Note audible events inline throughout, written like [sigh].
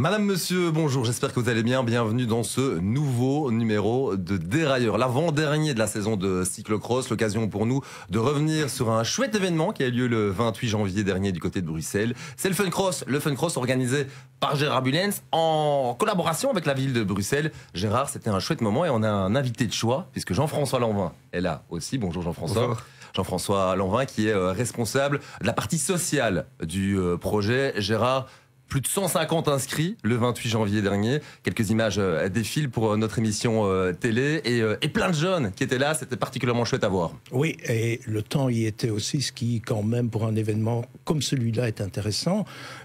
Madame, monsieur, bonjour, j'espère que vous allez bien. Bienvenue dans ce nouveau numéro de Dérailleur, l'avant-dernier de la saison de cyclocross. L'occasion pour nous de revenir sur un chouette événement qui a eu lieu le 28 janvier dernier du côté de Bruxelles. C'est le Fun Cross, le Fun Cross organisé par Gérard Bullens en collaboration avec la ville de Bruxelles. Gérard, c'était un chouette moment et on a un invité de choix puisque Jean-François Lanvin est là aussi. Bonjour Jean-François. Jean-François Lanvin qui est euh, responsable de la partie sociale du euh, projet. Gérard, plus de 150 inscrits le 28 janvier dernier. Quelques images euh, défilent pour euh, notre émission euh, télé et, plein de jeunes qui étaient là. C'était particulièrement chouette à voir. Oui, et le temps y était aussi, ce qui, quand même, pour un événement comme celui-là, est intéressant.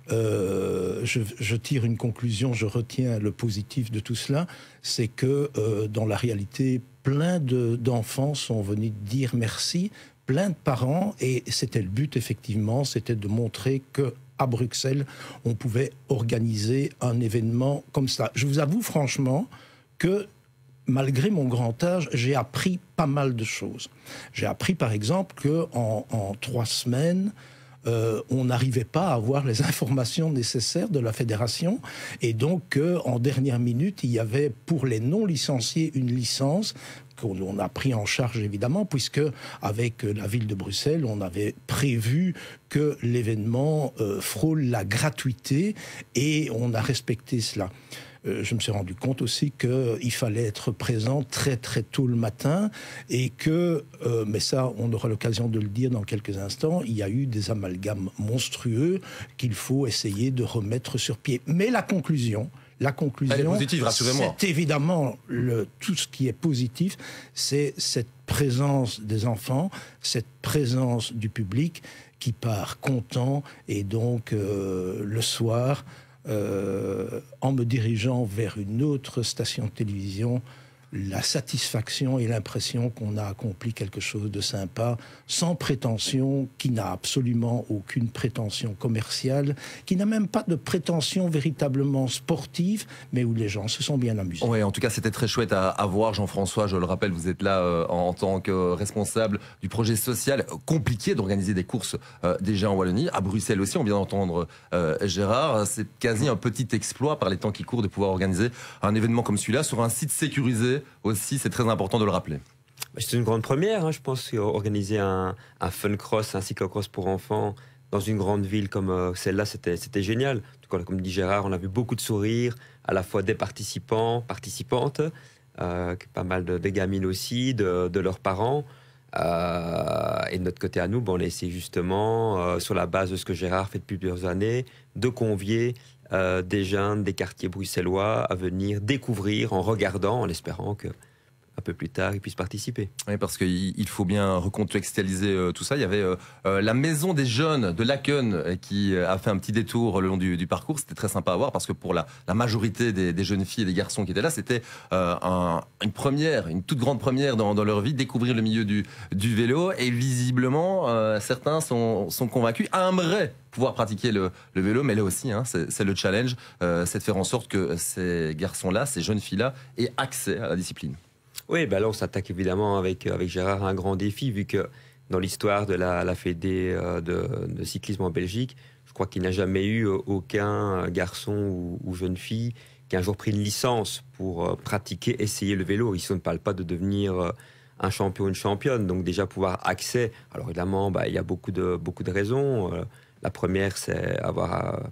Je, tire une conclusion, je retiens le positif de tout cela, c'est que dans la réalité, plein d'enfants sont venus dire merci plein de parents et c'était le but effectivement, c'était de montrer que à Bruxelles, on pouvait organiser un événement comme ça. Je vous avoue franchement que malgré mon grand âge, j'ai appris pas mal de choses. J'ai appris par exemple que en, trois semaines, euh, on n'arrivait pas à avoir les [laughs] informations nécessaires de la fédération et donc qu'en en dernière minute il y avait pour les non licenciés une licence qu'on a pris en charge évidemment, puisque avec euh, la ville de Bruxelles, on avait prévu que l'événement euh, frôle la gratuité et on a respecté cela. Euh, je me suis rendu compte aussi qu'il fallait être présent très très tôt le matin et que, mais ça on aura l'occasion de le dire dans quelques instants, il y a eu des amalgames monstrueux qu'il faut essayer de remettre sur pied. Mais la conclusion, la conclusion, c'est évidemment tout ce qui est positif, c'est cette présence des enfants, cette présence du public qui part content et donc euh, le soir, euh, en me dirigeant vers une autre station de télévision, la satisfaction et l'impression qu'on a accompli quelque chose de sympa, sans prétention, qui n'a absolument aucune prétention commerciale, qui n'a même pas de prétention véritablement sportive, mais où les gens se sont bien amusés. Oui, en tout cas, c'était très chouette à, voir, Jean-François. Je le rappelle, vous êtes là euh, en tant que euh, responsable du projet social. Compliqué d'organiser des courses euh, déjà en Wallonie, à Bruxelles aussi, on vient d'entendre Gérard. C'est quasi un petit exploit par les temps qui courent de pouvoir organiser un événement comme celui-là sur un site sécurisé aussi, c'est très important de le rappeler. Bah, c'est une grande première, hein, je pense, organiser un, un, fun cross, un cyclocross pour enfants dans une grande ville comme euh, celle-là, c'était génial. Cas, comme dit Gérard, on a vu beaucoup de sourires, à la fois des participants, participantes, euh, pas mal de, gamines aussi, de, leurs parents. Euh, et de notre côté à nous, bon, on a essayé justement, sur la base de ce que Gérard fait depuis plusieurs années, de convier euh, des jeunes des quartiers bruxellois à venir découvrir en regardant, en espérant que un peu plus tard, ils puissent participer. Oui, parce qu'il faut bien recontextualiser euh, tout ça. Il y avait euh, euh, la maison des jeunes de Laken qui a fait un petit détour le long du, parcours. C'était très sympa à voir parce que pour la, majorité des, jeunes filles et des garçons qui étaient là, c'était une première, une toute grande première dans, leur vie, découvrir le milieu du, du vélo. Et visiblement, certains sont, sont convaincus, aimeraient pouvoir pratiquer le, vélo, mais là aussi, hein, c'est le challenge, c'est de faire en sorte que ces garçons-là, ces jeunes filles-là, aient accès à la discipline. Oui, ben là, on s'attaque évidemment euh, avec, Gérard à un grand défi, vu que dans l'histoire de la, Fédé euh, de, cyclisme en Belgique, je crois qu'il n'a jamais eu euh, aucun garçon ou, jeune fille qui a un jour pris une licence pour pratiquer, essayer le vélo. Ici, on ne parle pas de devenir un champion, ou une championne. Donc déjà pouvoir accès. Alors évidemment, ben, il y a beaucoup de, beaucoup de raisons. la première, c'est avoir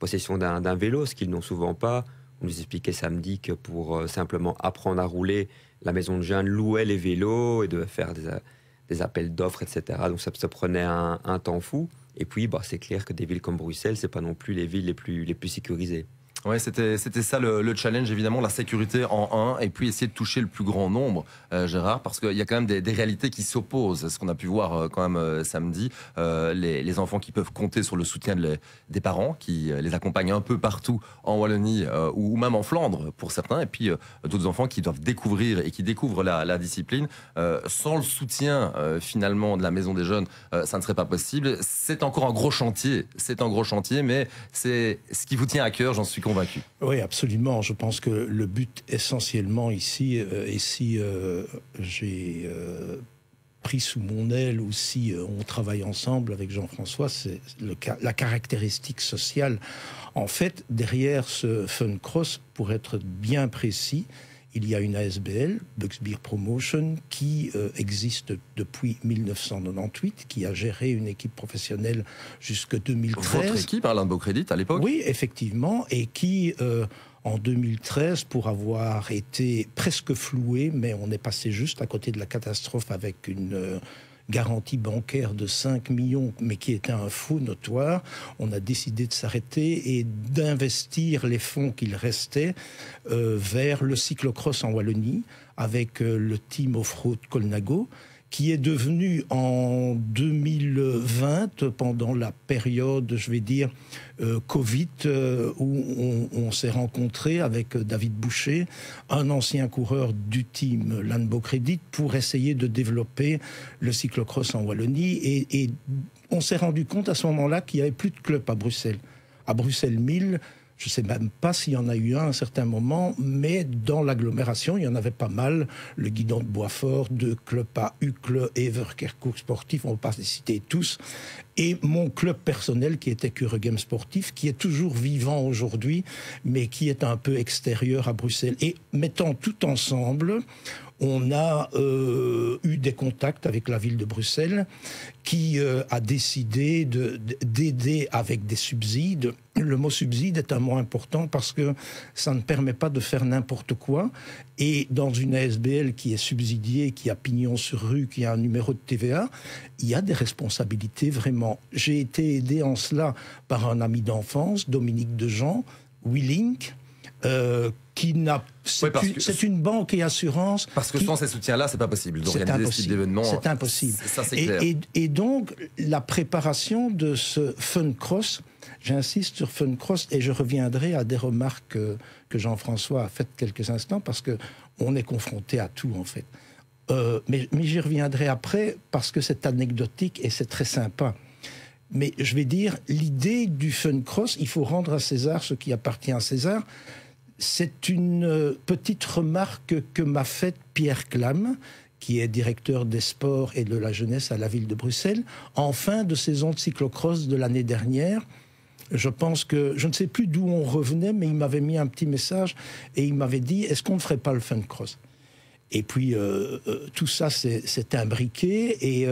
possession d'un vélo, ce qu'ils n'ont souvent pas. On nous expliquait samedi que pour simplement apprendre à rouler, la maison de jeunes louait les vélos et devait faire des, euh, appels d'offres, etc. Donc ça, se prenait un, temps fou. Et puis, bah, c'est clair que des villes comme Bruxelles, c'est pas non plus les villes les plus sécurisées. Ouais, c'était ça le, challenge, évidemment, la sécurité en un, et puis essayer de toucher le plus grand nombre, euh, Gérard, parce qu'il y a quand même des, réalités qui s'opposent. Ce qu'on a pu voir euh, quand même euh, samedi, les, les, enfants qui peuvent compter sur le soutien des parents, qui les accompagnent un peu partout en Wallonie ou, même en Flandre pour certains, et puis d'autres enfants qui doivent découvrir et qui découvrent la, la discipline. sans le soutien, finalement, de la Maison des Jeunes, ça ne serait pas possible. C'est encore un gros chantier, c'est un gros chantier, mais c'est ce qui vous tient à cœur, j'en suis convaincu. Oui, absolument. Je pense que le but essentiellement ici, euh, et si euh, j'ai euh, pris sous mon aile ou si on travaille ensemble avec Jean-François, c'est la caractéristique sociale. En fait, derrière ce fun cross, pour être bien précis, il y a une ASBL, Bucksbeer Promotion, qui euh, existe depuis 1998, qui a géré une équipe professionnelle jusque 2013. Votre équipe, Alain Beaucrédit, à l'époque Oui, effectivement, et qui... Euh, en 2013 pour avoir été presque floué, mais on est passé juste à côté de la catastrophe avec une euh, garantie bancaire de 5 millions, mais qui était un faux notoire, on a décidé de s'arrêter et d'investir les fonds qu'il restait euh, vers le cyclocross en Wallonie avec euh, le team off-road Colnago qui est devenu en 2020, pendant la période, je vais dire, euh, Covid, euh, où on, s'est rencontré avec David Boucher, un ancien coureur du team Lanbo Credit, pour essayer de développer le cyclocross en Wallonie. Et, et on s'est rendu compte à ce moment-là qu'il n'y avait plus de clubs à Bruxelles. À Bruxelles 1000, je ne sais même pas s'il y en a eu un à un certain moment, mais dans l'agglomération, il y en avait pas mal. Le Guidon de Boisfort, deux clubs à Ucle, Everkercourt Sportif, on ne pas les citer tous. Et mon club personnel qui était game Sportif, qui est toujours vivant aujourd'hui, mais qui est un peu extérieur à Bruxelles. Et mettant tout ensemble, on a euh, eu des contacts avec la ville de Bruxelles qui euh, a décidé d'aider avec des subsides. Le mot subside est un mot important parce que ça ne permet pas de faire n'importe quoi. Et dans une ASBL qui est subsidiée, qui a pignon sur rue, qui a un numéro de TVA, il y a des responsabilités vraiment. J'ai été aidé en cela par un ami d'enfance, Dominique Dejean, Willink, euh, qui n'a c'est une banque et assurance. Parce que sans ces soutiens-là, c'est pas possible d'organiser ce type C'est impossible. et, donc, la préparation de ce Fun Cross, j'insiste sur Fun Cross et je reviendrai à des remarques que, Jean-François a faites quelques instants parce que on est confronté à tout en fait. Euh, mais, mais j'y reviendrai après parce que c'est anecdotique et c'est très sympa. Mais je vais dire, l'idée du Fun Cross, il faut rendre à César ce qui appartient à César c'est une euh, petite remarque que m'a faite Pierre Clam, qui est directeur des sports et de la jeunesse à la ville de Bruxelles, en fin de saison de cyclocross de l'année dernière. Je pense que, je ne sais plus d'où on revenait, mais il m'avait mis un petit message et il m'avait dit, est-ce qu'on ne ferait pas le de cross Et puis, euh, euh, tout ça s'est imbriqué et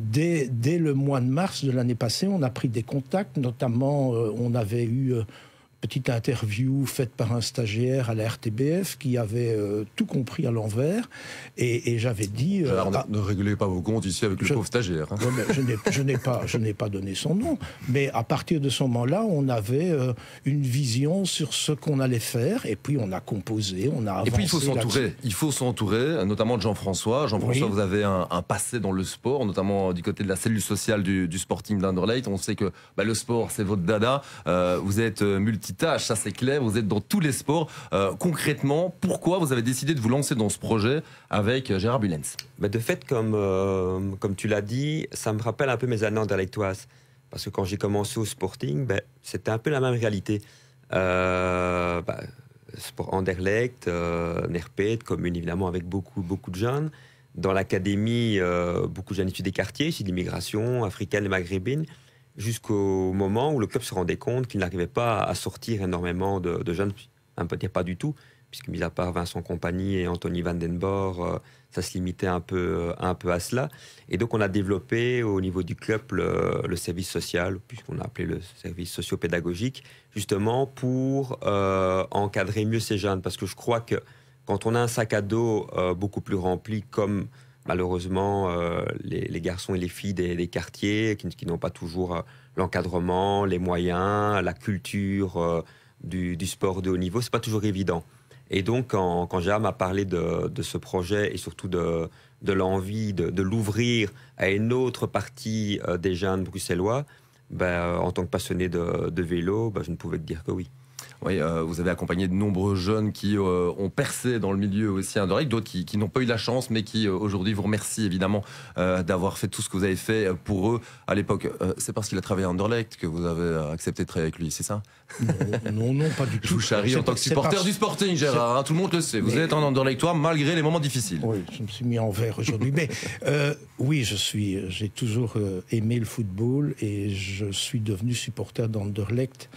dès, le mois de mars de l'année passée, on a pris des contacts, notamment on avait eu petite interview faite par un stagiaire à la RTBF qui avait euh, tout compris à l'envers. Et, j'avais dit... Euh, ne ah, réglez pas vos comptes ici avec le pauvre stagiaire. Hein. n'ai pas je n'ai pas, donné son nom. Mais à partir de ce moment-là, on avait euh, une vision sur ce qu'on allait faire. Et puis, on a composé, on a avancé. Et puis, il faut s'entourer. Il faut s'entourer, notamment de Jean-François. Jean-François, vous avez un, passé dans le sport, notamment du côté de la cellule sociale du, Sporting Underlight. On sait que bah, le sport, c'est votre dada. vous êtes multi ça c'est clair. Vous êtes dans tous les sports. Euh, concrètement, pourquoi vous avez décidé de vous lancer dans ce projet avec euh, Gérard Bulens bah, De fait, comme, euh, comme tu l'as dit, ça me rappelle un peu mes années d'Alectoise. Parce que quand j'ai commencé au Sporting, ben, c'était un peu la même réalité. Euh, bah, sport Anderlecht, Nerpet, commune évidemment avec beaucoup, beaucoup de jeunes. Dans l'académie, beaucoup de jeunes issus des quartiers, issus l'immigration africaine et maghrébine jusqu'au moment où le club se rendait compte qu'il n'arrivait pas à sortir énormément de, jeunes, un peu dire pas du tout, puisque mis à part Vincent Compagnie et Anthony Vandenborg, euh, ça se limitait un peu, euh, un peu à cela. Et donc on a développé au niveau du club le, service social, puisqu'on a appelé le service sociopédagogique, justement pour euh, encadrer mieux ces jeunes, parce que je crois que quand on a un sac à dos beaucoup plus rempli, comme malheureusement euh, les, garçons et les filles des, quartiers qui, n'ont pas toujours euh, l'encadrement, les moyens, la culture euh, du, sport de haut niveau, c'est pas toujours évident. Et donc quand, quand a parlé de, ce projet et surtout de, l'envie de, l'ouvrir à une autre partie des jeunes bruxellois, ben, en tant que passionné de, vélo, ben, je ne pouvais que dire que oui. Oui, euh, vous avez accompagné de nombreux jeunes qui euh, ont percé dans le milieu aussi Anderlecht, d'autres qui, n'ont pas eu la chance, mais qui euh, aujourd'hui vous remercient évidemment d'avoir fait tout ce que vous avez fait pour eux à l'époque. c'est parce qu'il a travaillé à Anderlecht que vous avez accepté de travailler avec lui, c'est ça non, non, pas du tout. Je vous charrie en tant que supporter du Sporting, Gérard, hein, tout le monde le sait. Vous êtes en Anderlecht, malgré les moments difficiles. Oui, je me suis mis en vert aujourd'hui. mais oui, je suis, j'ai toujours aimé le football et je suis devenu supporter d'Anderlecht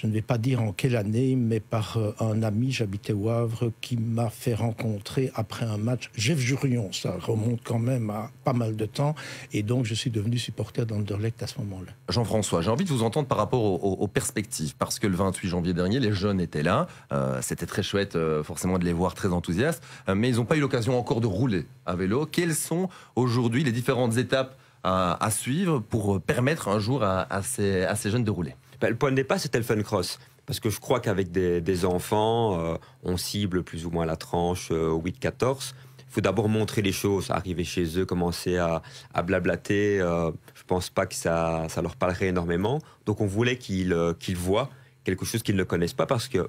je ne vais pas dire en quelle année, mais par euh, un ami, j'habitais au Havre, qui m'a fait rencontrer après un match Jeff Jurion. Ça remonte quand même à pas mal de temps. Et donc, je suis devenu supporter d'Anderlecht à ce moment-là. Jean-François, j'ai envie de vous entendre par rapport aux, perspectives. Parce que le 28 janvier dernier, les jeunes étaient là. Euh, c'était très chouette, euh, forcément, de les voir très enthousiastes. mais ils n'ont pas eu l'occasion encore de rouler à vélo. Quelles sont aujourd'hui les différentes étapes à, suivre pour permettre un jour à ces jeunes de rouler bah, le point de départ, c'était le fun cross. Parce que je crois qu'avec des, enfants, euh, on cible plus ou moins la tranche 8-14. Euh, Il faut d'abord montrer les choses, arriver chez eux, commencer à, blablater. Euh, je pense pas que ça, ça leur parlerait énormément. Donc on voulait qu'ils voient quelque chose qu'ils ne connaissent pas parce que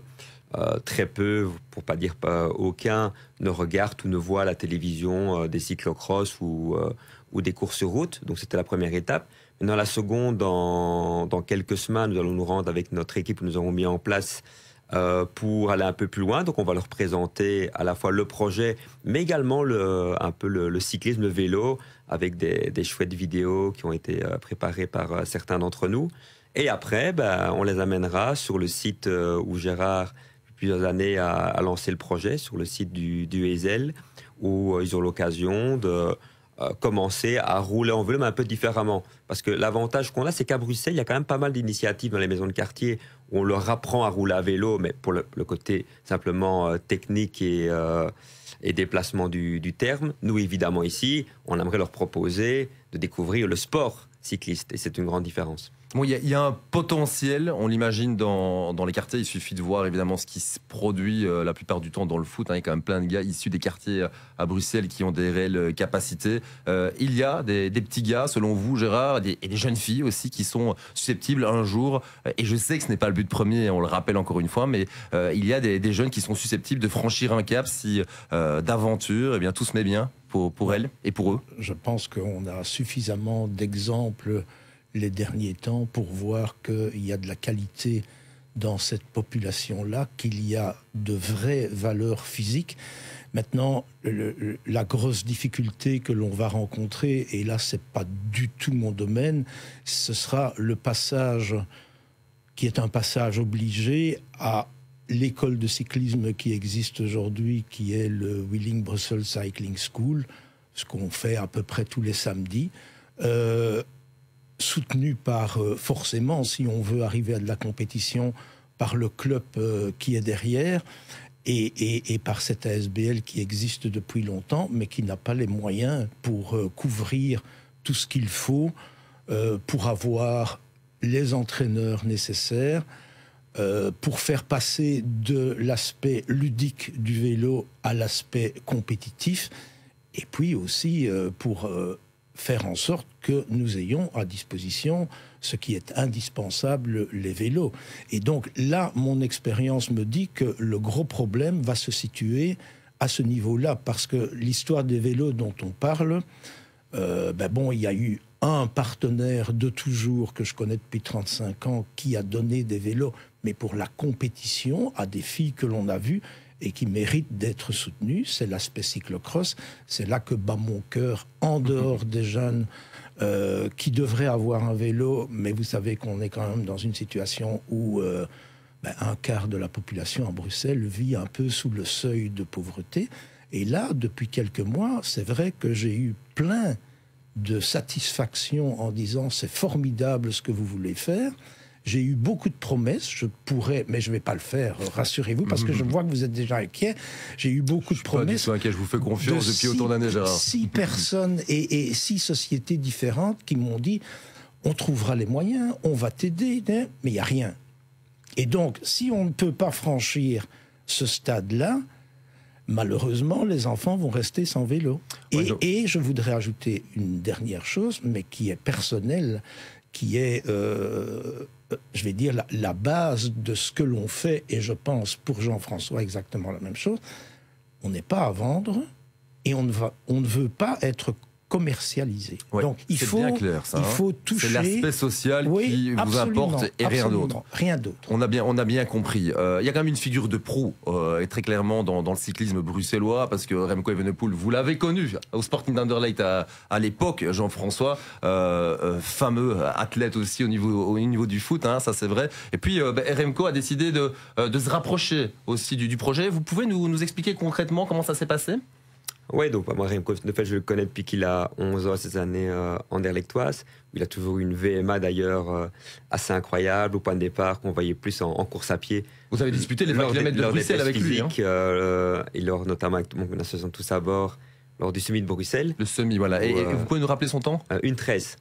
très peu, pour pas dire pas aucun, ne regarde ou ne voit à la télévision des cyclocross ou, ou des courses route. Donc c'était la première étape dans la seconde, dans, quelques semaines, nous allons nous rendre avec notre équipe que nous avons mis en place euh, pour aller un peu plus loin. Donc, on va leur présenter à la fois le projet, mais également le, un peu le, cyclisme, le vélo, avec des, chouettes vidéos qui ont été euh, préparées par euh, certains d'entre nous. Et après, ben, on les amènera sur le site où Gérard, depuis plusieurs années, a, lancé le projet, sur le site du, du Ezel, où ils ont l'occasion de euh, commencer à rouler en vélo, mais un peu différemment. Parce que l'avantage qu'on a, c'est qu'à Bruxelles, il y a quand même pas mal d'initiatives dans les maisons de quartier où on leur apprend à rouler à vélo, mais pour le, côté simplement euh, technique et, euh, et déplacement du, terme. Nous, évidemment, ici, on aimerait leur proposer de découvrir le sport cycliste, et c'est une grande différence il y, a un potentiel, on l'imagine, dans, les quartiers. Il suffit de voir évidemment ce qui se produit euh, la plupart du temps dans le foot. Hein. Il y a quand même plein de gars issus des quartiers euh, à Bruxelles qui ont des réelles euh, capacités. il y a des, petits gars, selon vous, Gérard, et des jeunes filles aussi qui sont susceptibles un jour, et je sais que ce n'est pas le but premier, on le rappelle encore une fois, mais il y a des, jeunes qui sont susceptibles de franchir un cap si d'aventure, Et eh bien, tout se met bien pour, pour elles et pour eux. Je pense qu'on a suffisamment d'exemples les derniers temps pour voir qu'il y a de la qualité dans cette population-là, qu'il y a de vraies valeurs physiques. Maintenant, la grosse difficulté que l'on va rencontrer, et là c'est pas du tout mon domaine, ce sera le passage qui est un passage obligé à l'école de cyclisme qui existe aujourd'hui, qui est le Wheeling Brussels Cycling School, ce qu'on fait à peu près tous les samedis. Euh, soutenu par, euh, forcément, si on veut arriver à de la compétition, par le club euh, qui est derrière et, par cette ASBL qui existe depuis longtemps, mais qui n'a pas les moyens pour euh, couvrir tout ce qu'il faut pour avoir les entraîneurs nécessaires, pour faire passer de l'aspect ludique du vélo à l'aspect compétitif, et puis aussi pour faire en sorte que nous ayons à disposition ce qui est indispensable, les vélos. Et donc là, mon expérience me dit que le gros problème va se situer à ce niveau-là, parce que l'histoire des vélos dont on parle, euh, ben bon, il y a eu un partenaire de toujours que je connais depuis 35 ans qui a donné des vélos, mais pour la compétition à des filles que l'on a vues et qui mérite d'être soutenu, c'est l'aspect cyclocross. C'est là que bat mon cœur, en dehors des jeunes euh, qui devraient avoir un vélo, mais vous savez qu'on est quand même dans une situation où euh, ben, un quart de la population à Bruxelles vit un peu sous le seuil de pauvreté. Et là, depuis quelques mois, c'est vrai que j'ai eu plein de satisfaction en disant c'est formidable ce que vous voulez faire. J'ai eu beaucoup de promesses. Je pourrais, mais je ne vais pas le faire. Euh, rassurez-vous, parce que je mhm. vois que vous êtes déjà inquiet. J'ai eu beaucoup de promesses. Pas du je vous fais confiance de depuis six, autant d'années, Gérard. Six [laughs] personnes et, six sociétés différentes qui m'ont dit on trouvera les moyens, on va t'aider, hein, mais il n'y a rien. Et donc, si on ne peut pas franchir ce stade-là, malheureusement, les enfants vont rester sans vélo. et, je voudrais ajouter une dernière chose, mais qui est personnelle, qui est euh, euh, je vais dire, la, base de ce que l'on fait, et je pense pour Jean-François exactement la même chose, on n'est pas à vendre et on ne veut pas être commercialiser. Donc il faut, bien clair, ça, il hein. faut toucher. C'est l'aspect social qui vous importe et rien d'autre. Rien d'autre. On a bien, on a bien compris. Euh, il y a quand même une figure de pro euh, et très clairement dans, le cyclisme bruxellois parce que Remco Evenepoel, vous l'avez connu au Sporting d'Anderlecht à, l'époque, Jean-François, euh, fameux athlète aussi au niveau au niveau du foot, hein, ça c'est vrai. Et puis bah, Remco a décidé de, de se rapprocher aussi du, projet. Vous pouvez nous expliquer concrètement comment ça s'est passé? Oui, donc moi, Remco fait je le connais depuis qu'il a 11 ans, ces années en euh, Derlectoise. Il a toujours eu une VMA d'ailleurs euh, assez incroyable, au point de départ qu'on voyait plus en, course à pied. Vous avez disputé les 20 km de Bruxelles avec lui. Hein a euh, et notamment avec mon association Tous à bord, lors du semi de Bruxelles. Le semi, voilà. et, vous pouvez nous rappeler son temps Une 13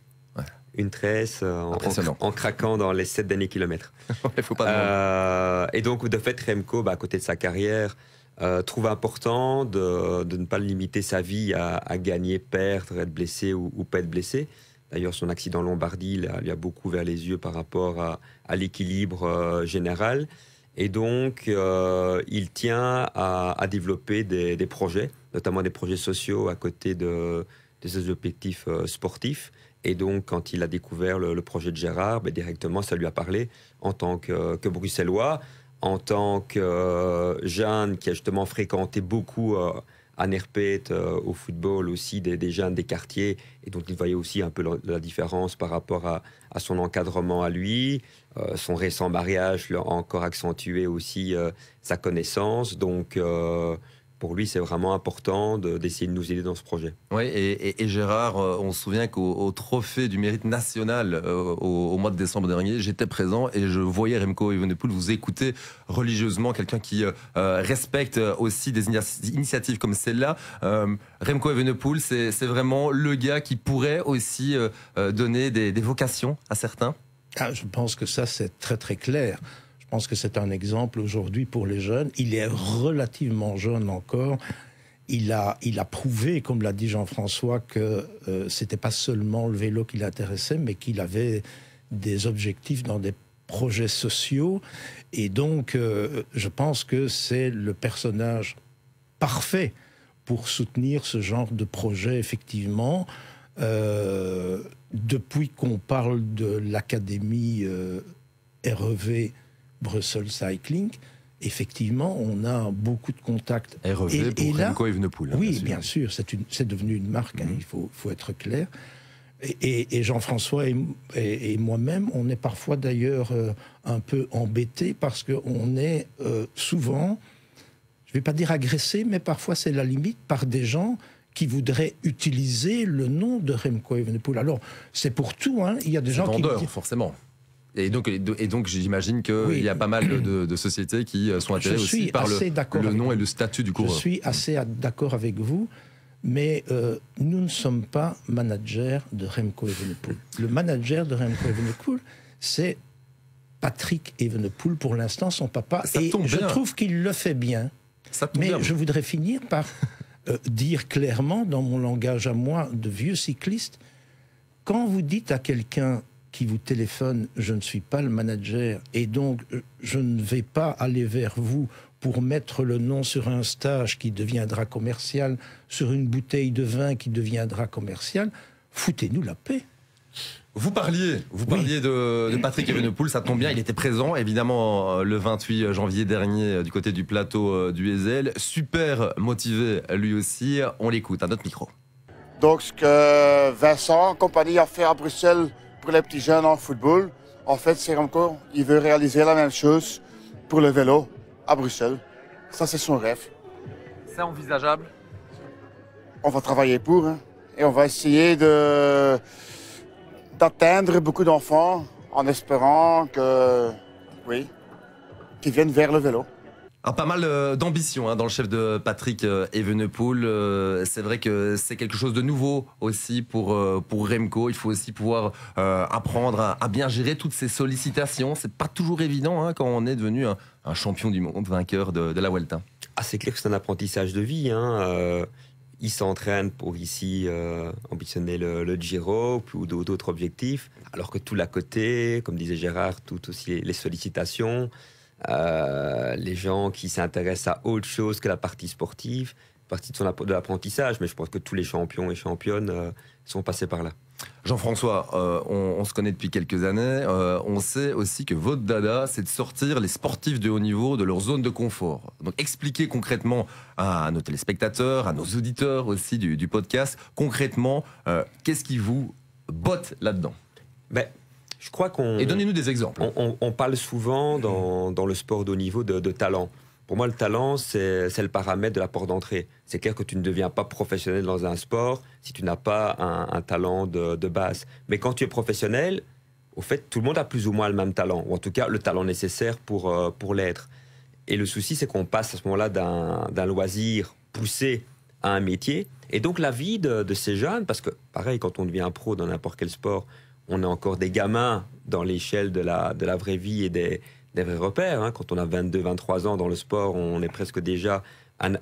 une tresse en, en, craquant dans les sept derniers kilomètres. [laughs] faut pas et donc, de fait, Remco, bah, à côté de sa carrière, euh, trouve important de, de, ne pas limiter sa vie à, gagner, perdre, être blessé ou, pas être blessé. D'ailleurs, son accident Lombardie lui a beaucoup vers les yeux par rapport à, l'équilibre euh, général. Et donc, euh, il tient à, développer des, projets, notamment des projets sociaux à côté de, de ses objectifs sportifs. Et donc, quand il a découvert le, projet de Gérard, ben, directement, ça lui a parlé en tant que, que Bruxellois en tant que euh, jeune qui a justement fréquenté beaucoup à euh, Nerpet, euh, au football aussi, des, jeunes des quartiers, et donc il voyait aussi un peu la, différence par rapport à, son encadrement à lui. son récent mariage a encore accentué aussi sa connaissance. Donc pour lui, c'est vraiment important d'essayer de, nous aider dans ce projet. Oui, et, Gérard, euh, on se souvient qu'au trophée du mérite national euh, au, mois de décembre dernier, j'étais présent et je voyais Remco Evenepoel vous écouter religieusement, quelqu'un qui euh, respecte aussi des initiatives comme celle-là. Remco Evenepoel, c'est vraiment le gars qui pourrait aussi donner des, des vocations à certains. Ah, je pense que ça, c'est très très clair. Je pense que c'est un exemple aujourd'hui pour les jeunes. Il est relativement jeune encore. Il a, il a prouvé, comme l'a dit Jean-François, que ce euh, c'était pas seulement le vélo qui l'intéressait, mais qu'il avait des objectifs dans des projets sociaux. Et donc, euh, je pense que c'est le personnage parfait pour soutenir ce genre de projet, effectivement. Euh, depuis qu'on parle de l'académie RV. E Brussels Cycling, effectivement, on a beaucoup de contacts. REV et, pour Remco hein, oui, bien sûr, c'est devenu une marque, hein, mm-hmm. il faut, être clair. Et, Jean-François et, moi-même, on est parfois d'ailleurs euh, un peu embêtés parce qu'on est euh, souvent, je ne vais pas dire agressés, mais parfois c'est la limite par des gens qui voudraient utiliser le nom de Remco Evenepoel. Alors, c'est pour tout. Hein, il y a des gens vendeur, qui... forcément. Et donc, et donc j'imagine qu'il y a pas mal de, sociétés qui euh, sont intéressées aussi par le, nom et le statut du coureur. Je suis assez d'accord avec vous, mais euh, nous ne sommes pas managers de Remco Evenepoel. Le manager de Remco Evenepoel, c'est Patrick Evenepoel, pour l'instant, son papa. Ça et je trouve qu'il le fait bien. Ça mais bien. je voudrais finir par euh, dire clairement, dans mon langage à moi de vieux cycliste, quand vous dites à quelqu'un qui vous téléphone, je ne suis pas le manager et donc euh, je ne vais pas aller vers vous pour mettre le nom sur un stage qui deviendra commercial, sur une bouteille de vin qui deviendra commercial, foutez-nous la paix. Vous parliez, vous parliez de, de, Patrick Evenepoel, ça tombe bien, il était présent évidemment euh, le 28 euh, janvier dernier du côté du plateau du Ezel, super motivé lui aussi, on l'écoute à notre micro. Donc ce que Vincent, compagnie a fait à Bruxelles pour les petits jeunes en football. En fait, c'est encore... il veut réaliser la même chose pour le vélo à Bruxelles. Ça, c'est son rêve. C'est envisageable On va travailler pour hein. et on va essayer de d'atteindre beaucoup d'enfants en espérant que, oui, qu'ils viennent vers le vélo pas mal euh, d'ambition hein, dans le chef de Patrick euh, euh, c'est vrai que c'est quelque chose de nouveau aussi pour, pour Remco. Il faut aussi pouvoir apprendre à, bien gérer toutes ces sollicitations. C'est pas toujours évident hein, quand on est devenu un, champion du monde, vainqueur de, la Vuelta. Ah, c'est clair que c'est un apprentissage de vie. Hein. il s'entraîne pour ici ambitionner le, Giro ou d'autres objectifs, alors que tout l'à côté, comme disait Gérard, tout aussi les sollicitations, euh, les gens qui s'intéressent à autre chose que la partie sportive, partie de, l'apprentissage. Mais je pense que tous les champions et championnes euh, sont passés par là. Jean-François, euh, on, se connaît depuis quelques années. on sait aussi que votre dada, c'est de sortir les sportifs de haut niveau de leur zone de confort. Donc expliquez concrètement à, nos téléspectateurs, à nos auditeurs aussi du, podcast, concrètement, qu'est-ce qui vous botte là-dedans ben, je crois qu'on. Et donnez-nous des exemples. On, parle souvent dans, le sport de haut niveau de, talent. Pour moi, le talent, c'est le paramètre de la porte d'entrée. C'est clair que tu ne deviens pas professionnel dans un sport si tu n'as pas un, talent de, base. Mais quand tu es professionnel, au fait, tout le monde a plus ou moins le même talent, ou en tout cas le talent nécessaire pour, euh, pour l'être. Et le souci, c'est qu'on passe à ce moment-là d'un loisir poussé à un métier. Et donc la vie de, de ces jeunes, parce que pareil, quand on devient un pro dans n'importe quel sport, on est encore des gamins dans l'échelle de la, de la vraie vie et des, des vrais repères. Hein. Quand on a 22, 23 ans dans le sport, on est presque déjà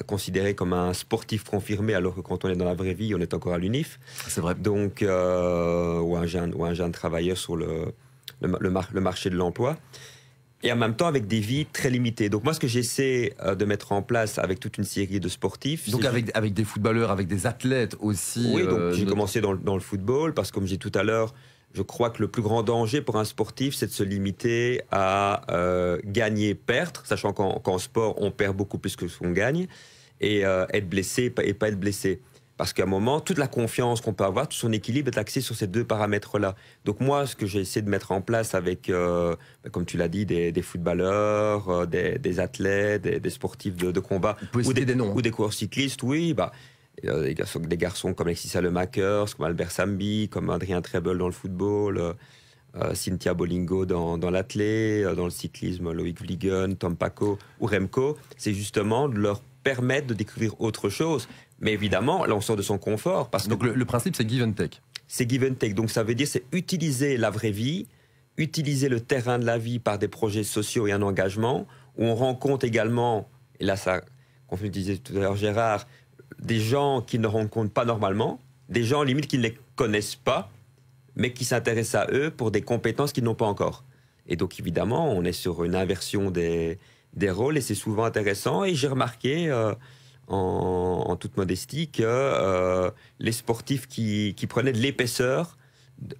considéré comme un sportif confirmé, alors que quand on est dans la vraie vie, on est encore à l'UNIF. C'est vrai. Donc, euh, ou, un jeune, travailleur sur le, le, marché de l'emploi. Et en même temps, avec des vies très limitées. Donc, moi, ce que j'essaie euh, de mettre en place avec toute une série de sportifs. Donc, avec, avec des footballeurs, avec des athlètes aussi. Oui, donc euh, j'ai commencé dans, le football, parce que comme j'ai tout à l'heure, je crois que le plus grand danger pour un sportif, c'est de se limiter à euh, gagner, perdre, sachant qu'en sport, on perd beaucoup plus que ce qu'on gagne, et euh, être blessé et pas être blessé. Parce qu'à un moment, toute la confiance qu'on peut avoir, tout son équilibre est axé sur ces deux paramètres-là. Donc moi, ce que j'ai essayé de mettre en place avec, euh, ben, comme tu l'as dit, des, footballeurs, des, athlètes, des, sportifs de, combat, ou des, hein. ou des coureurs cyclistes, oui, bah, des euh, garçons, des garçons comme Alexis Salemakers, comme Albert Sambi, comme Adrien Treble dans le football, euh, euh, Cynthia Bolingo dans, dans dans le cyclisme, Loïc Vliegen, Tom Paco ou Remco. C'est justement de leur permettre de découvrir autre chose. Mais évidemment, là, on sort de son confort. Parce Donc que le, le principe, c'est give and take. C'est give and take. Donc ça veut dire, c'est utiliser la vraie vie, utiliser le terrain de la vie par des projets sociaux et un engagement, où on rencontre également, et là, ça, qu'on je disait tout à l'heure Gérard, des gens qu'ils ne rencontrent pas normalement, des gens limite qu'ils ne les connaissent pas, mais qui s'intéressent à eux pour des compétences qu'ils n'ont pas encore. Et donc évidemment, on est sur une inversion des, rôles et c'est souvent intéressant. Et j'ai remarqué euh, en, toute modestie que euh, les sportifs qui prenaient de l'épaisseur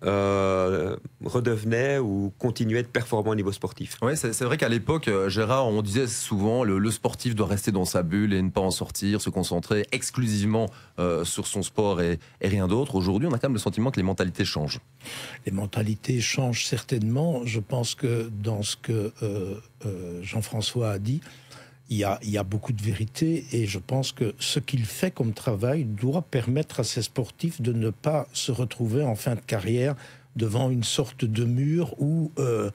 euh, redevenait ou continuait de performer au niveau sportif. Oui, c'est vrai qu'à l'époque, euh, Gérard, on disait souvent le, sportif doit rester dans sa bulle et ne pas en sortir, se concentrer exclusivement euh, sur son sport et, rien d'autre. Aujourd'hui, on a quand même le sentiment que les mentalités changent. Les mentalités changent certainement. Je pense que dans ce que Jean-François a dit, il y, a, beaucoup de vérité et je pense que ce qu'il fait comme travail doit permettre à ces sportifs de ne pas se retrouver en fin de carrière devant une sorte de mur où euh,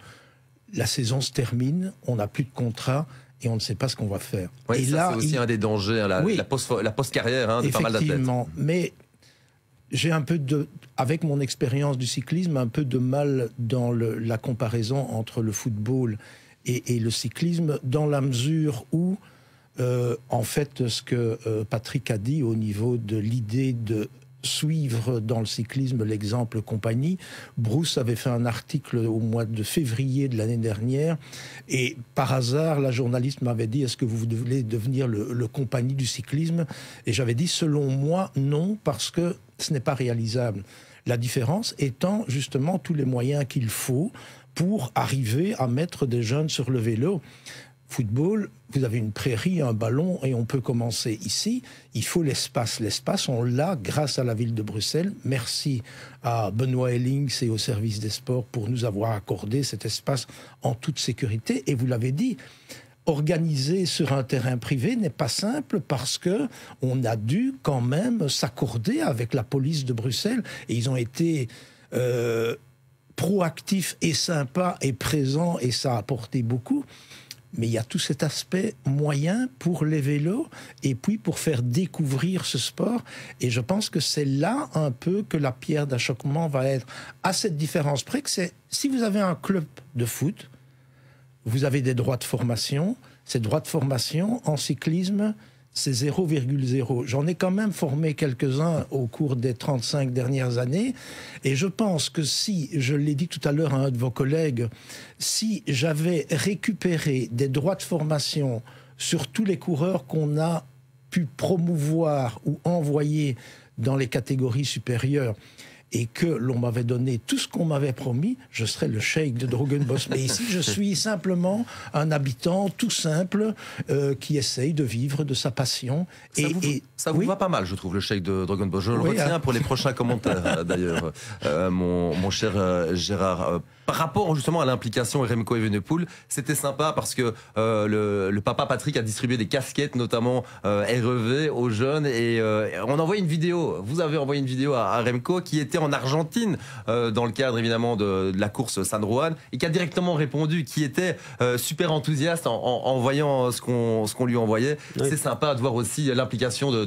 la saison se termine, on n'a plus de contrat et on ne sait pas ce qu'on va faire. et là, c'est aussi un des dangers, la, la, post, carrière hein, de pas mal mais j'ai un peu de, avec mon expérience du cyclisme, un peu de mal dans la comparaison entre le football et, le cyclisme dans la mesure où, euh, en fait, ce que euh, Patrick a dit au niveau de l'idée de suivre dans le cyclisme l'exemple compagnie. Bruce avait fait un article au mois de février de l'année dernière et par hasard, la journaliste m'avait dit est-ce que vous voulez devenir le, le compagnie du cyclisme Et j'avais dit selon moi non parce que ce n'est pas réalisable. La différence étant justement tous les moyens qu'il faut pour arriver à mettre des jeunes sur le vélo. Football, vous avez une prairie, un ballon et on peut commencer ici. Il faut l'espace. L'espace, on l'a grâce à la ville de Bruxelles. Merci à Benoît Hellings et au service des sports pour nous avoir accordé cet espace en toute sécurité. Et vous l'avez dit, organiser sur un terrain privé n'est pas simple parce que on a dû quand même s'accorder avec la police de Bruxelles et ils ont été euh, proactif et sympa et présent, et ça a apporté beaucoup. Mais il y a tout cet aspect moyen pour les vélos et puis pour faire découvrir ce sport. Et je pense que c'est là un peu que la pierre d'achoppement va être. À cette différence près que c'est si vous avez un club de foot, vous avez des droits de formation. Ces droits de formation en cyclisme, c'est 0,0. J'en ai quand même formé quelques-uns au cours des 35 dernières années. Et je pense que si, je l'ai dit tout à l'heure à un de vos collègues, si j'avais récupéré des droits de formation sur tous les coureurs qu'on a pu promouvoir ou envoyer dans les catégories supérieures, et que l'on m'avait donné tout ce qu'on m'avait promis, je serais le cheikh de Drogenbos. Mais ici, je suis simplement un habitant tout simple euh, qui essaye de vivre de sa passion. et ça vous va pas mal, je trouve, le chèque de Dragon Ball. Je le hein. retiens pour les prochains [laughs] commentaires, euh, d'ailleurs, euh, mon, cher euh, Gérard. par rapport justement à l'implication Remco Evenepoel, c'était sympa parce que le, papa Patrick a distribué des casquettes, notamment REV, aux jeunes. Et on envoie une vidéo, vous avez envoyé une vidéo à, Remco qui était en Argentine dans le cadre évidemment de, la course San Juan et qui a directement répondu, qui était super enthousiaste en, en, voyant ce qu'on lui envoyait. C'est sympa de voir aussi l'implication de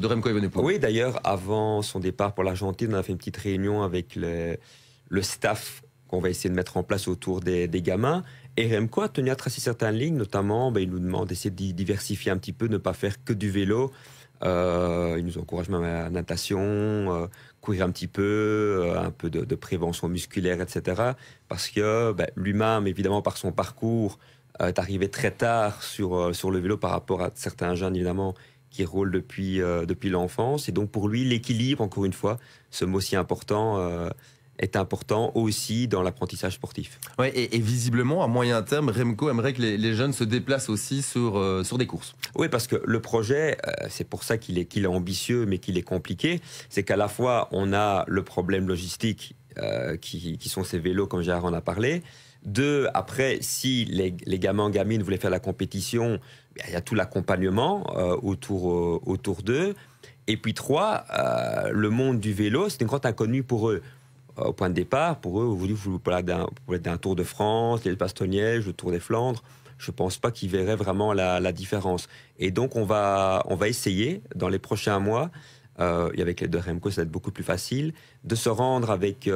oui, d'ailleurs, avant son départ pour l'Argentine, on a fait une petite réunion avec le, staff qu'on va essayer de mettre en place autour des, gamins. Et Remco a tenu à tracer certaines lignes, notamment, ben, il nous demande d'essayer de diversifier un petit peu, ne pas faire que du vélo. Euh, il nous encourage même à la natation, euh, courir un petit peu, euh, un peu de, prévention musculaire, etc. Parce que ben, lui-même, évidemment, par son parcours, est arrivé très tard sur, sur le vélo par rapport à certains jeunes, évidemment, qui roule depuis, euh, depuis l'enfance. Et donc pour lui, l'équilibre, encore une fois, ce mot si important, euh, est important aussi dans l'apprentissage sportif. Ouais, et, visiblement, à moyen terme, Remco aimerait que les, jeunes se déplacent aussi sur, euh, sur des courses. Oui, parce que le projet, c'est pour ça qu'il est, qu'il est ambitieux, mais qu'il est compliqué, c'est qu'à la fois, on a le problème logistique qui, sont ces vélos, comme Gérard en a parlé. Deux, après, si les, les gamins, gamines voulaient faire la compétition, il y a tout l'accompagnement euh, autour, euh, autour d'eux. Et puis trois, euh, le monde du vélo, c'est une grande inconnue pour eux. Au point de départ, pour eux, vous voulez parler d'un Tour de France, les Pastonniège, le Tour des Flandres, je ne pense pas qu'ils verraient vraiment la, différence. Et donc, on va, on va essayer, dans les prochains mois, et avec les de Remco, ça va être beaucoup plus facile, de se rendre avec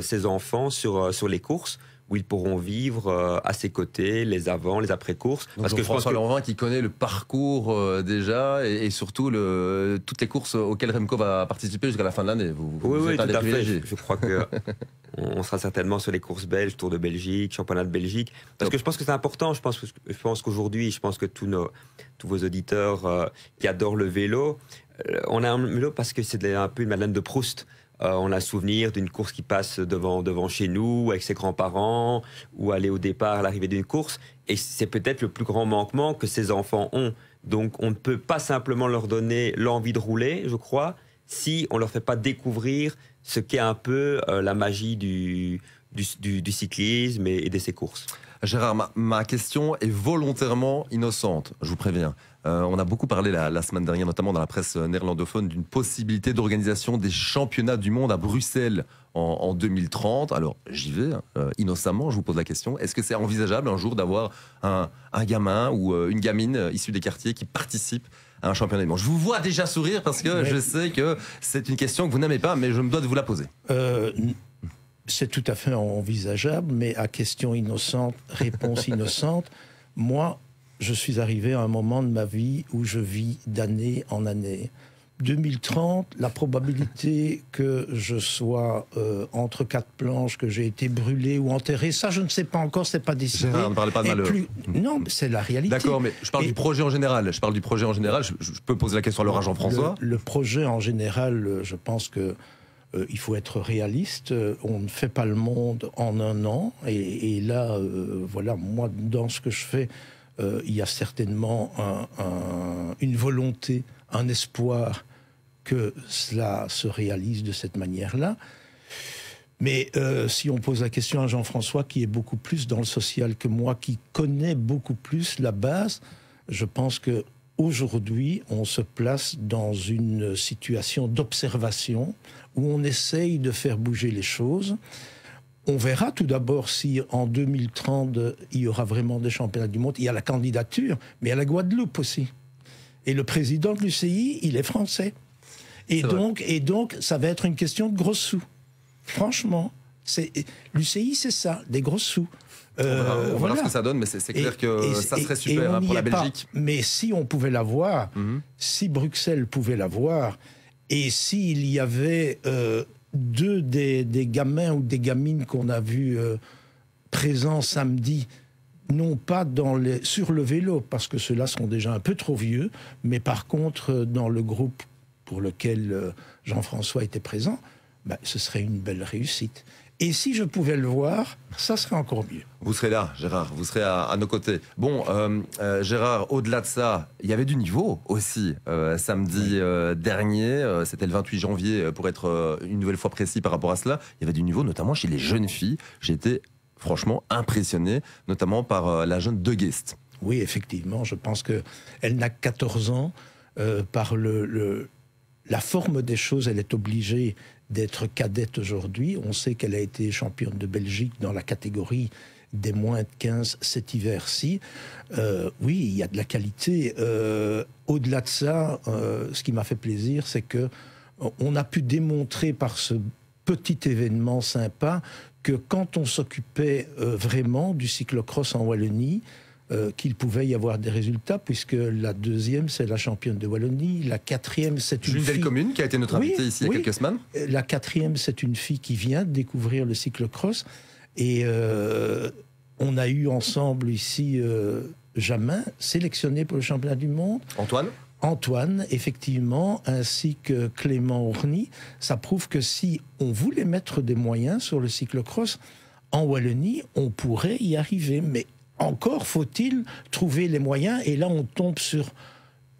ses enfants sur, sur les courses, où ils pourront vivre euh, à ses côtés, les avant, les après-courses. Parce que François que... qui connaît le parcours euh, déjà et, surtout le, toutes les courses auxquelles Remco va participer jusqu'à la fin de l'année. Vous, oui, oui, êtes à Je, crois que [laughs] on sera certainement sur les courses belges, Tour de Belgique, Championnat de Belgique. Parce que je pense que c'est important. Je pense, je pense qu'aujourd'hui, je pense que tous, nos, tous vos auditeurs euh, qui adorent le vélo, on a un vélo parce que c'est un peu une madeleine de Proust. Euh, on a souvenir d'une course qui passe devant, devant chez nous, avec ses grands-parents, ou aller au départ à l'arrivée d'une course. Et c'est peut-être le plus grand manquement que ces enfants ont. Donc on ne peut pas simplement leur donner l'envie de rouler, je crois, si on ne leur fait pas découvrir ce qu'est un peu euh, la magie du, cyclisme et, de ses courses. Gérard, ma question est volontairement innocente, je vous préviens. Euh, on a beaucoup parlé la, semaine dernière, notamment dans la presse euh, néerlandophone, d'une possibilité d'organisation des championnats du monde à Bruxelles en, 2030. Alors, j'y vais, hein. euh, innocemment, je vous pose la question. Est-ce que c'est envisageable un jour d'avoir un, gamin ou une gamine issue des quartiers qui participe à un championnat du monde. Je vous vois déjà sourire parce que je sais que c'est une question que vous n'aimez pas, mais je me dois de vous la poser. C'est tout à fait envisageable, mais à question innocente, réponse [laughs] innocente, moi, je suis arrivé à un moment de ma vie où je vis d'année en année. 2030, la probabilité [laughs] que je sois euh, entre quatre planches, que j'ai été brûlé ou enterré, ça je ne sais pas encore, c'est pas décidé. on ne parle pas de malheur. Hmm. Non, c'est la réalité. D'accord, mais je parle du projet en général. Je parle du projet en général. Je, peux poser la question à l'orange, Jean-François. Le, projet en général, euh, je pense que euh, il faut être réaliste. on ne fait pas le monde en un an. Et, là, voilà, moi, dans ce que je fais, euh, il y a certainement une volonté, un espoir que cela se réalise de cette manière-là. Mais euh, si on pose la question à Jean-François, qui est beaucoup plus dans le social que moi, qui connaît beaucoup plus la base, je pense que aujourd'hui, on se place dans une situation d'observation où on essaye de faire bouger les choses. On verra tout d'abord si en 2030, il y aura vraiment des championnats du monde. Il y a la candidature, mais il y a la Guadeloupe aussi. Et le président de l'UCI, il est français. Et donc, et donc, ça va être une question de gros sous. Franchement, l'UCI, c'est ça, des gros sous. on euh, voilà. ce que ça donne, mais c'est clair que ça serait super hein, pour la Belgique. Mais si on pouvait l'avoir, mhm. si Bruxelles pouvait l'avoir, et s'il y avait euh, deux des, gamins ou des gamines qu'on a vus euh, présents samedi, non pas sur le vélo, parce que ceux-là sont déjà un peu trop vieux, mais par contre, euh, dans le groupe pour lequel euh, Jean-François était présent, bah, ce serait une belle réussite. Et si je pouvais le voir, ça serait encore mieux. Vous serez là, Gérard, vous serez à, nos côtés. Bon, euh, euh, Gérard, au-delà de ça, il y avait du niveau aussi euh, samedi dernier. C'était le 28 janvier, pour être une nouvelle fois précis par rapport à cela. Il y avait du niveau, notamment chez les jeunes filles. J'ai été franchement impressionné, notamment par la jeune De Guest. Oui, effectivement, je pense qu'elle n'a 14 ans. par la forme des choses, elle est obligée d'être cadette aujourd'hui. On sait qu'elle a été championne de Belgique dans la catégorie des moins de 15 cet hiver-ci. Euh, oui, il y a de la qualité. Euh, au-delà de ça, euh, ce qui m'a fait plaisir, c'est que on a pu démontrer par ce petit événement sympa que quand on s'occupait vraiment du cyclocross en Wallonie, euh, qu'il pouvait y avoir des résultats, puisque la deuxième, c'est la championne de Wallonie, la quatrième, c'est une Une Commune, qui a été notre invitée ici il y a quelques semaines. Euh, la quatrième, c'est une fille qui vient découvrir le cyclocross, et euh, on a eu ensemble ici Jamin, sélectionné pour le championnat du monde. Antoine Antoine, effectivement, ainsi que Clément Orny, ça prouve que si on voulait mettre des moyens sur le cyclocross, en Wallonie, on pourrait y arriver, mais encore faut-il trouver les moyens, et là on tombe sur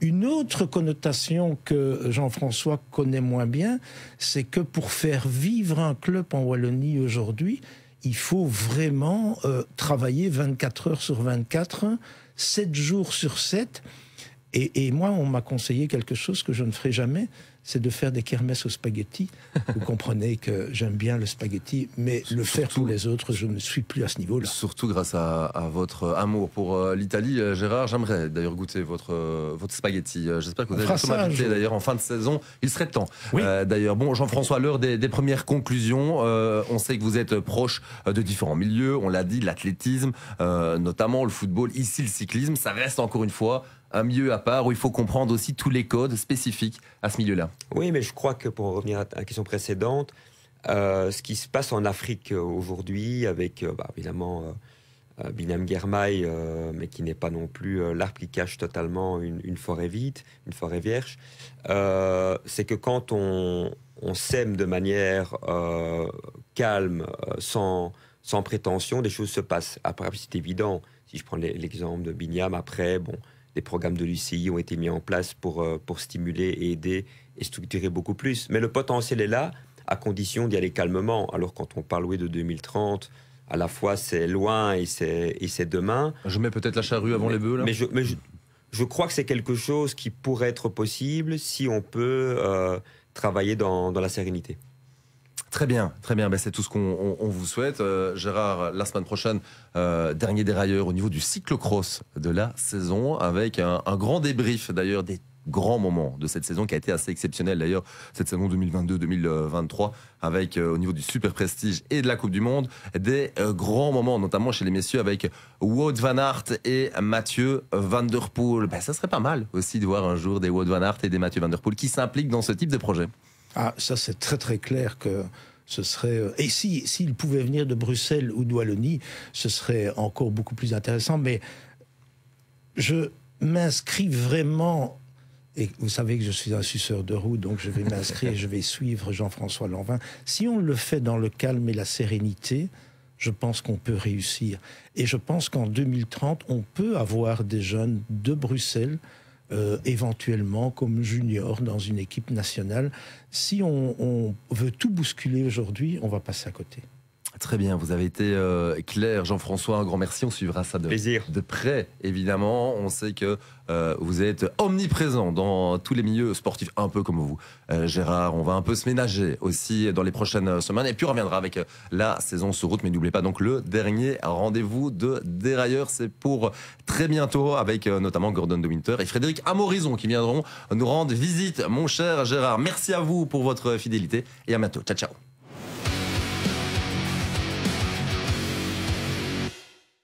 une autre connotation que Jean-François connaît moins bien, c'est que pour faire vivre un club en Wallonie aujourd'hui, il faut vraiment euh, travailler 24 heures sur 24, 7 jours sur 7. et moi, on m'a conseillé quelque chose que je ne ferai jamais, c'est de faire des kermesses aux spaghettis. [laughs] Vous comprenez que j'aime bien le spaghetti, mais le faire pour les autres, je ne suis plus à ce niveau-là. Surtout grâce à, votre euh, amour pour euh, l'Italie, euh, Gérard. J'aimerais d'ailleurs goûter votre, votre spaghetti. J'espère que vous allez m'inviter d'ailleurs en fin de saison. Il serait temps. d'ailleurs, bon, Jean-François, l'heure des, premières conclusions. on sait que vous êtes proche de différents milieux. On l'a dit, l'athlétisme, notamment le football, ici le cyclisme. Ça reste encore une fois un milieu à part où il faut comprendre aussi tous les codes spécifiques à ce milieu-là. Oui, mais je crois que pour revenir à la question précédente, euh, ce qui se passe en Afrique euh, aujourd'hui avec euh, bah, évidemment euh, Binam mais qui n'est pas non plus l'arbre qui cache totalement une, forêt vide, une forêt vierge, c'est que quand on, on, sème de manière calme, sans, sans prétention, des choses se passent. Après, c'est évident. Si je prends l'exemple de Binyam, après, bon, les programmes de l'UCI ont été mis en place pour, euh, pour stimuler et aider et structurer beaucoup plus. Mais le potentiel est là, à condition d'y aller calmement. Alors quand on parle de 2030, à la fois c'est loin et c'est demain. Je mets peut-être la charrue avant les bœufs Mais je, je, crois que c'est quelque chose qui pourrait être possible si on peut euh, travailler dans la sérénité. Très bien, très bien. Ben, c'est tout ce qu'on vous souhaite. Euh, Gérard, la semaine prochaine, euh, dernier dérailleur au niveau du cyclocross de la saison, avec un, grand débrief d'ailleurs des grands moments de cette saison qui a été assez exceptionnelle d'ailleurs, cette saison 2022-2023, avec euh, au niveau du super prestige et de la Coupe du Monde, des grands moments, notamment chez les messieurs avec Wout Van Aert et Mathieu Van Der Poel. Ben, ça serait pas mal aussi de voir un jour des Wout Van Aert et des Mathieu Van Der Poel qui s'impliquent dans ce type de projet. Ah, ça c'est très très clair que ce serait euh, et si s'il pouvait venir de Bruxelles ou de Wallonie, ce serait encore beaucoup plus intéressant. Mais je m'inscris vraiment. Et vous savez que je suis un suceur de roue, donc je vais [laughs] m'inscrire, et je vais suivre Jean-François Lanvin. Si on le fait dans le calme et la sérénité, je pense qu'on peut réussir. Et je pense qu'en 2030, on peut avoir des jeunes de Bruxelles, euh, éventuellement comme junior dans une équipe nationale. Si on veut tout bousculer aujourd'hui, on va passer à côté. Très bien, vous avez été euh, clair, Jean-François, un grand merci. On suivra ça de, près, évidemment. On sait que euh, vous êtes omniprésent dans tous les milieux sportifs, un peu comme vous, euh, Gérard. On va un peu se ménager aussi dans les prochaines semaines. Et puis on reviendra avec la saison sur route. Mais n'oubliez pas donc le dernier rendez-vous de Dérailleurs. C'est pour très bientôt avec notamment Gordon de Winter et Frédéric Amorison qui viendront nous rendre visite. Mon cher Gérard, merci à vous pour votre fidélité et à bientôt. Ciao, ciao.